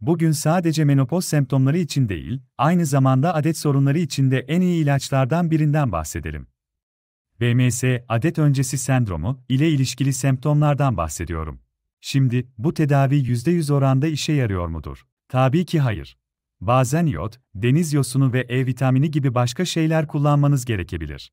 bugün sadece menopoz semptomları için değil, aynı zamanda adet sorunları için de en iyi ilaçlardan birinden bahsedelim. BMS, adet öncesi sendromu ile ilişkili semptomlardan bahsediyorum. Şimdi, bu tedavi %100 oranda işe yarıyor mudur? Tabii ki hayır. Bazen iot, deniz yosunu ve E vitamini gibi başka şeyler kullanmanız gerekebilir.